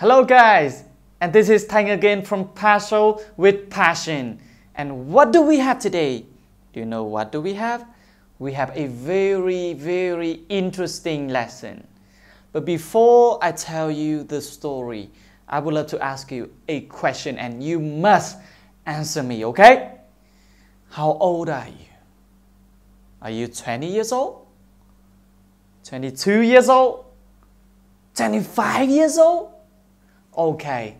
Hello guys, and this is Tang again from Paschal with Passion. And what do we have today? Do you know what do we have? We have a very, very interesting lesson. But before I tell you the story, I would love to ask you a question and you must answer me, okay? How old are you? Are you 20 years old? 22 years old? 25 years old? okay.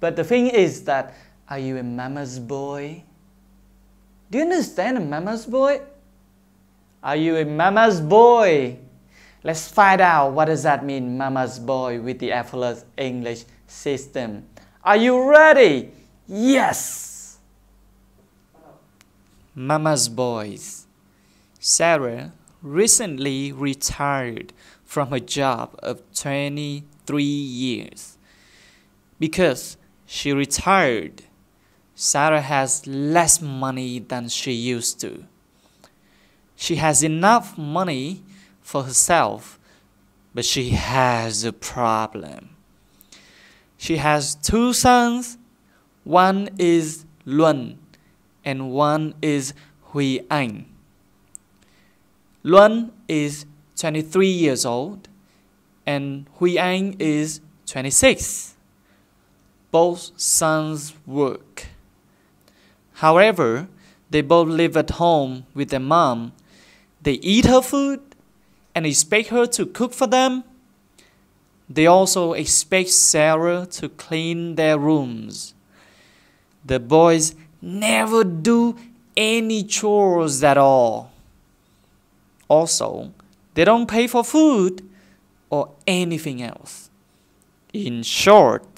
But the thing is that, are you a mama's boy? Do you understand a mama's boy? Are you a mama's boy? Let's find out what does that mean, mama's boy, with the effortless English system. Are you ready? Yes! Mama's boys. Sarah recently retired from a job of 23 years because she retired, Sarah has less money than she used to. She has enough money for herself, but she has a problem. She has two sons. One is Luan and one is Hui An. Luan is 23 years old and Hui An is 26 both sons work. However, they both live at home with their mom. They eat her food and expect her to cook for them. They also expect Sarah to clean their rooms. The boys never do any chores at all. Also, they don't pay for food or anything else. In short,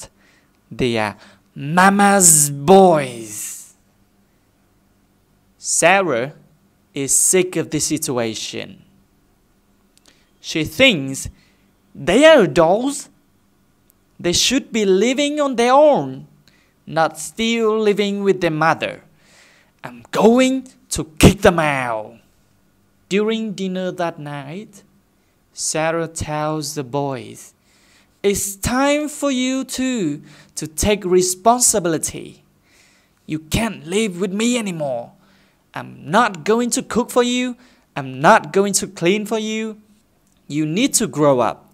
they are mama's boys. Sarah is sick of the situation. She thinks they are adults. They should be living on their own, not still living with their mother. I'm going to kick them out. During dinner that night, Sarah tells the boys it's time for you too to take responsibility. You can't live with me anymore. I'm not going to cook for you. I'm not going to clean for you. You need to grow up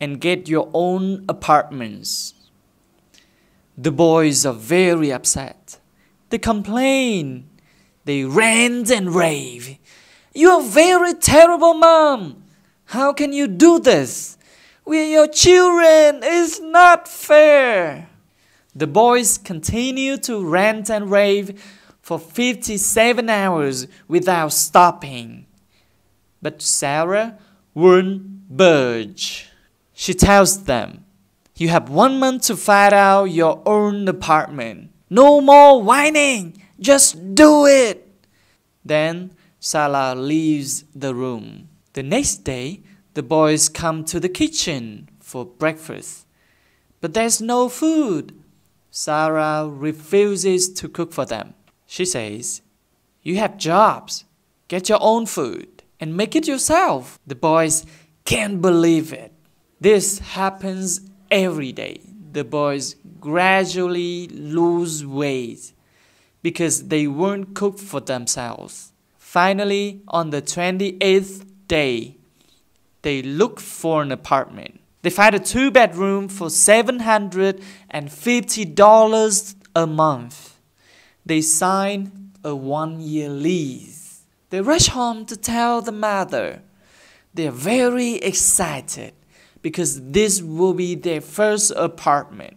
and get your own apartments. The boys are very upset. They complain. They rant and rave. You're very terrible, mom. How can you do this? With your children. It's not fair. The boys continued to rant and rave for 57 hours without stopping. But Sarah won't budge. She tells them, You have one month to find out your own apartment. No more whining. Just do it. Then Salah leaves the room. The next day, the boys come to the kitchen for breakfast, but there's no food. Sarah refuses to cook for them. She says, You have jobs. Get your own food and make it yourself. The boys can't believe it. This happens every day. The boys gradually lose weight because they weren't cooked for themselves. Finally, on the 28th day, they look for an apartment. They find a two bedroom for $750 a month. They sign a one year lease. They rush home to tell the mother. They are very excited because this will be their first apartment.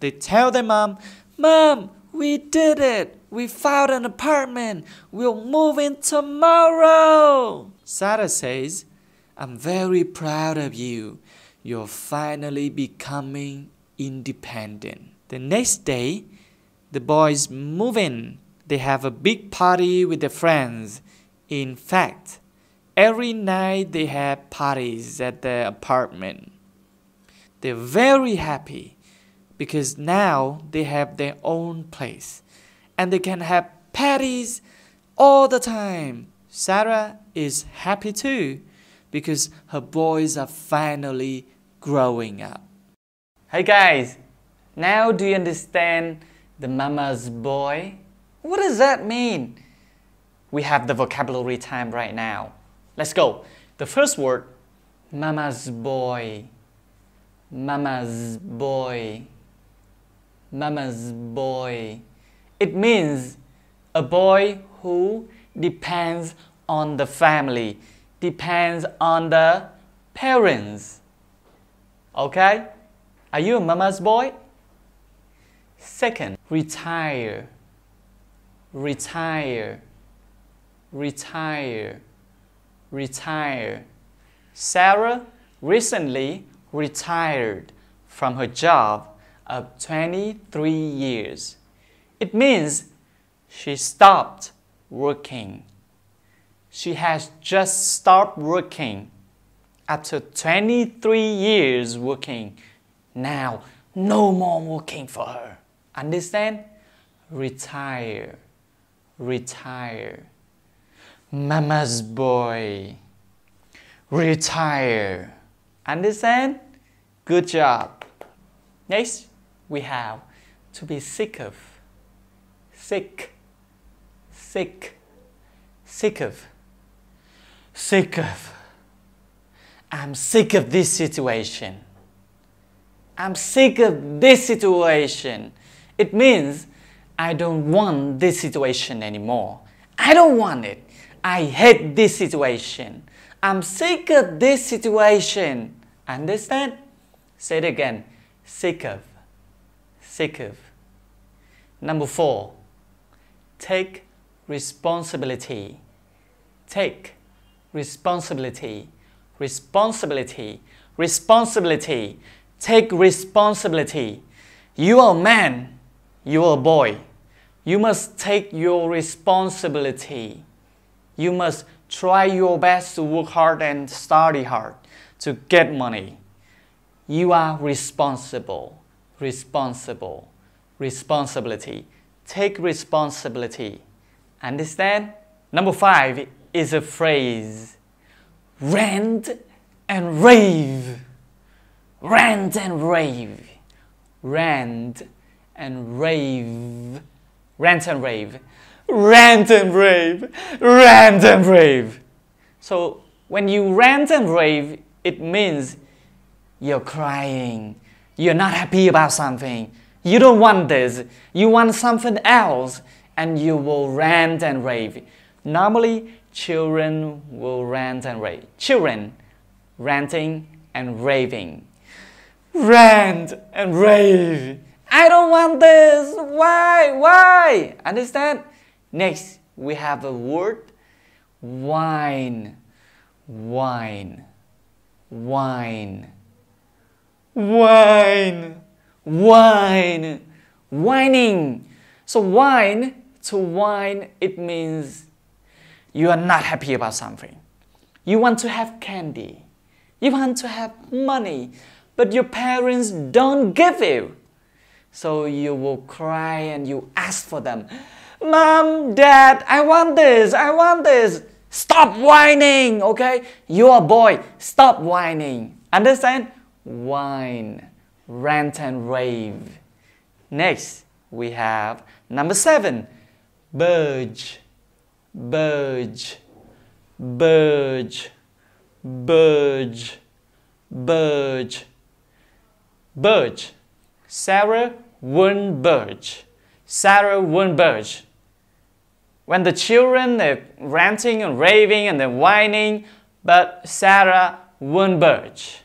They tell their mom, Mom, we did it! We found an apartment! We'll move in tomorrow! Sarah says, I'm very proud of you. You're finally becoming independent. The next day, the boys move in. They have a big party with their friends. In fact, every night they have parties at their apartment. They're very happy because now they have their own place and they can have parties all the time. Sarah is happy too because her boys are finally growing up. Hey guys, now do you understand the mama's boy? What does that mean? We have the vocabulary time right now. Let's go. The first word, mama's boy. Mama's boy. Mama's boy. It means a boy who depends on the family depends on the parents. Okay? Are you a mama's boy? Second, retire, retire, retire, retire. Sarah recently retired from her job of 23 years. It means she stopped working she has just stopped working after 23 years working. Now, no more working for her. Understand? Retire. Retire. Mama's boy. Retire. Understand? Good job. Next, we have to be sick of. Sick. Sick. Sick of sick of. I'm sick of this situation. I'm sick of this situation. It means I don't want this situation anymore. I don't want it. I hate this situation. I'm sick of this situation. Understand? Say it again. Sick of. Sick of. Number four. Take responsibility. Take responsibility, responsibility, responsibility. Take responsibility. You are a man, you are a boy. You must take your responsibility. You must try your best to work hard and study hard to get money. You are responsible, responsible, responsibility. Take responsibility. Understand? Number five is a phrase. Rant and rave. Rant and rave. Rant and rave. Rant and rave. Rant and rave. Rant and rave. So when you rant and rave, it means you're crying. You're not happy about something. You don't want this. You want something else. And you will rant and rave. Normally, Children will rant and rave. Children ranting and raving. Rant and rave. I don't want this. Why? Why? Understand? Next, we have the word wine. Wine. Wine. Wine. Wine. Whining. So, wine, to wine, it means you are not happy about something. You want to have candy. You want to have money, but your parents don't give you. So you will cry and you ask for them. Mom, Dad, I want this, I want this. Stop whining, okay? You're a boy, stop whining. Understand? Whine, rant and rave. Next, we have number seven, Burge. Budge, budge, budge, budge, budge. Sarah won't budge. Sarah won't budge. When the children are ranting and raving and they're whining, but Sarah won't budge.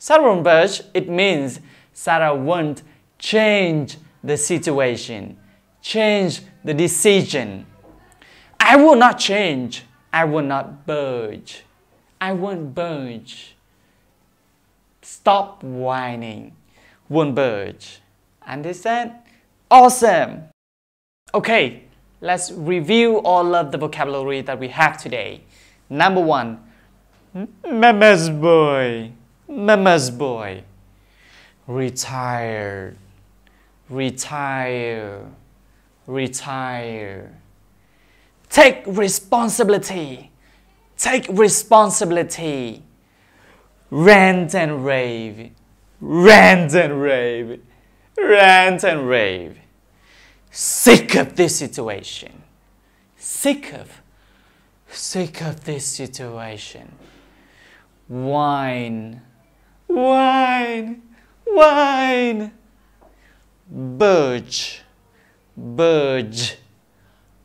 Sarah won't budge, it means Sarah won't change the situation, change the decision. I will not change. I will not budge. I won't budge. Stop whining. Won't budge. Understand? Awesome. Okay, let's review all of the vocabulary that we have today. Number one, mama's boy, mama's boy. Retire, retire, retire. Take responsibility. Take responsibility. Rant and rave. Rant and rave. Rant and rave. Sick of this situation. Sick of. Sick of this situation. Wine. Wine. Wine. Budge. Budge.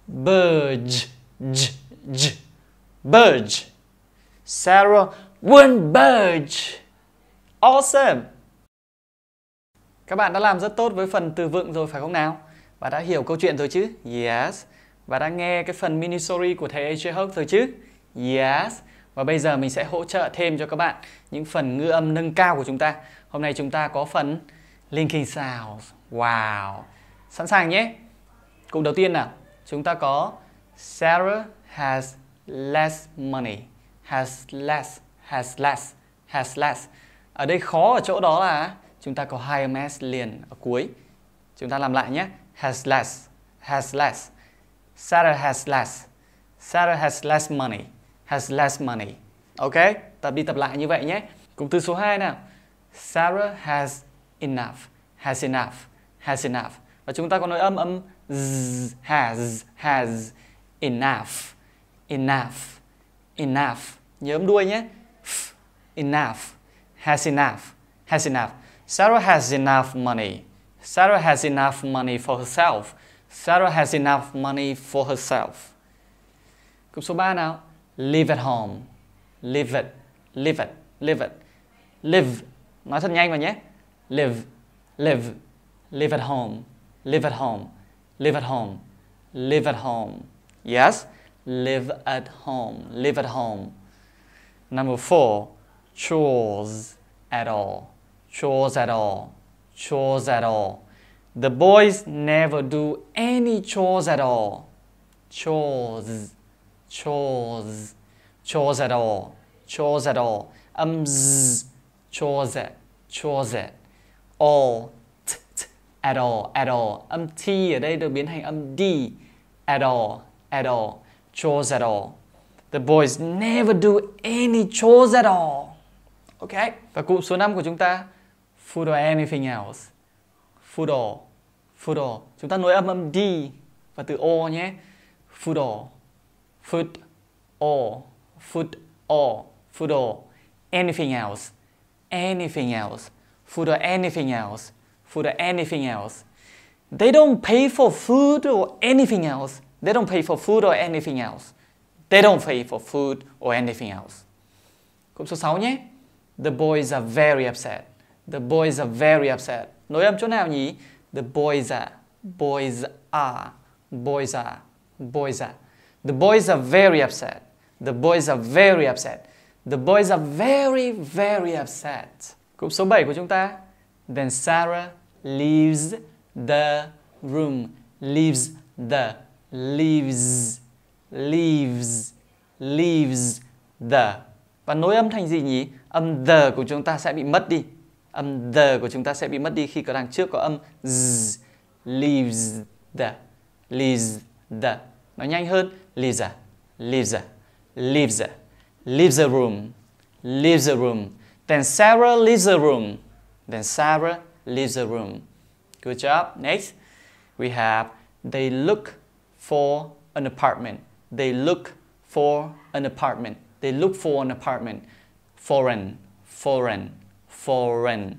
Budge, budge. Sarah won't budge. Awesome. Các bạn đã làm rất tốt với phần từ vựng rồi phải không nào? Và đã hiểu câu chuyện rồi chứ? Yes. Và đã nghe cái phần mini story của thầy AJ Hawk rồi chứ? Yes. Và bây giờ mình sẽ hỗ trợ thêm cho các bạn những phần ngữ âm nâng cao của chúng ta. Hôm nay chúng ta có phần linking Sounds. Wow. Sẵn sàng nhé. Cụm đầu tiên nào chúng ta có Sarah has less money has less has less has less ở đây khó ở chỗ đó là chúng ta có hai âm s liền ở cuối chúng ta làm lại nhé has less has less Sarah has less Sarah has less money has less money ok tập đi tập lại như vậy nhé cụm từ số 2 nào Sarah has enough has enough has enough và chúng ta có nói âm âm z, has, has, enough, enough, enough. Nhớm đuôi nhé. F, enough, has enough, has enough. Sarah has enough money. Sarah has enough money for herself. Sarah has enough money for herself. Cúm số 3 nào? Live at home. Live it. Live it. Live it. Live. Nói thật nhanh vào nhé. Live. Live. Live at home. Live at home. Live at home. Live at home. Yes? Live at home. Live at home. Number four, chores at all. Chores at all. Chores at all. The boys never do any chores at all. Chores. Chores. Chores at all. Chores at all. Um, chores at. Chores at. All at all, at all. Âm T ở đây được biến thành âm D. At all, at all. Chores at all. The boys never do any chores at all. Ok. Và cụm số 5 của chúng ta. Food or anything else. Food or. Food or. Chúng ta nối âm âm D và từ O nhé. Food or. Food or. Food or. Food or. Anything else. Anything else. Food or anything else food or anything else. They don't pay for food or anything else. They don't pay for food or anything else. They don't pay for food or anything else. Cụm số 6 nhé. The boys are very upset. The boys are very upset. Nối âm chỗ nào nhỉ? The boys are, boys are, boys are, boys are. The boys are very upset. The boys are very upset. The boys are very, very upset. Cụm số 7 của chúng ta. Then Sarah leaves the room leaves the leaves leaves leaves the và nối âm thành gì nhỉ âm the của chúng ta sẽ bị mất đi âm the của chúng ta sẽ bị mất đi khi có đằng trước có âm z leaves the leaves the nó nhanh hơn leaves the leaves the leaves the leaves the room leaves the room then Sarah leaves the room then Sarah Leave the room. Good job. Next, we have they look for an apartment. They look for an apartment. They look for an apartment. Foreign, foreign, foreign.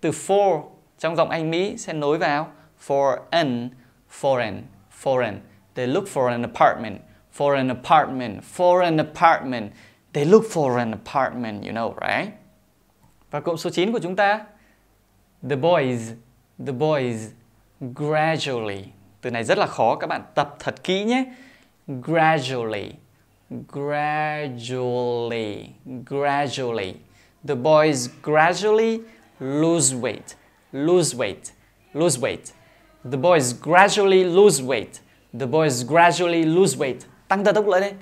Từ for trong giọng Anh Mỹ sẽ nối vào for an, foreign, foreign. They look for an apartment. For an apartment, for an apartment. They look for an apartment, you know, right? Và cụm số 9 của chúng ta The boys, the boys gradually. Từ này rất là khó, các bạn tập thật kỹ nhé. Gradually, gradually, gradually. The boys gradually lose weight, lose weight, lose weight. The boys gradually lose weight. The boys gradually lose weight. Tăng dần tốc độ lên.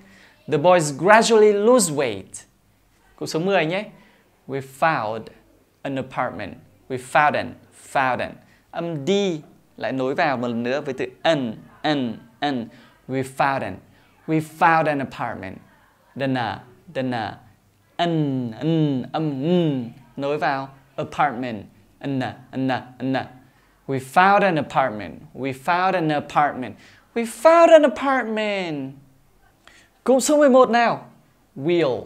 The boys gradually lose weight. Cụ số 10 nhé. We found an apartment. We found an, found an. Âm D lại nối vào một lần nữa với từ an, an, an. We found an. We found an apartment. Dana, dana. An, an, âm n nối vào apartment. Anna, anna, anna. We found an apartment. We found an apartment. We found an apartment. Cùng số 11 nào. Wheel,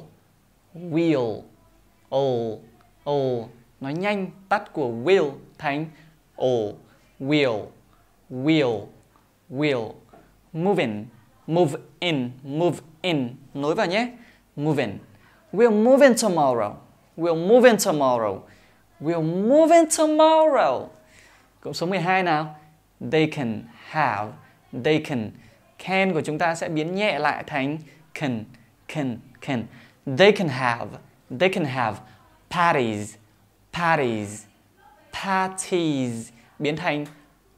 wheel. Oh. Oh. nói nhanh tắt của will thành all will will will moving move in move in nối vào nhé moving we'll move in tomorrow we'll move in tomorrow we'll move in tomorrow cụm số 12 nào they can have they can can của chúng ta sẽ biến nhẹ lại thành can can can they can have they can have parties patties, patties biến thành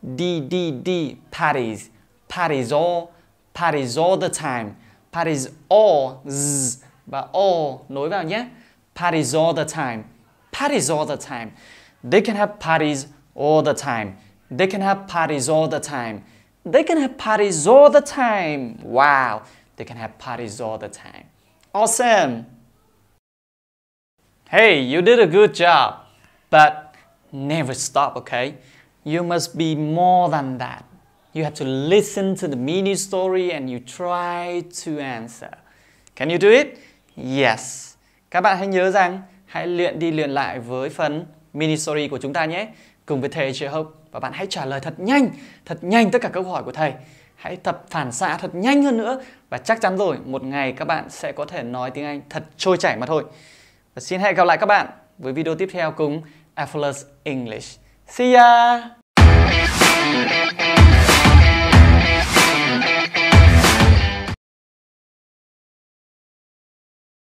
DDD patties, patties all, parties all the time, patties all z và all nối vào nhé. Patties all the time, patties all the time. They can have patties all the time. They can have parties all the time. They can have parties all the time. Wow, they can have parties all the time. Awesome. Hey, you did a good job. But never stop, okay? You must be more than that. You have to listen to the mini story and you try to answer. Can you do it? Yes. Các bạn hãy nhớ rằng hãy luyện đi luyện lại với phần mini story của chúng ta nhé. Cùng với thầy Jehov và bạn hãy trả lời thật nhanh, thật nhanh tất cả câu hỏi của thầy. Hãy tập phản xạ thật nhanh hơn nữa và chắc chắn rồi, một ngày các bạn sẽ có thể nói tiếng Anh thật trôi chảy mà thôi. Và xin hẹn gặp lại các bạn với video tiếp theo cùng effortless English. See ya!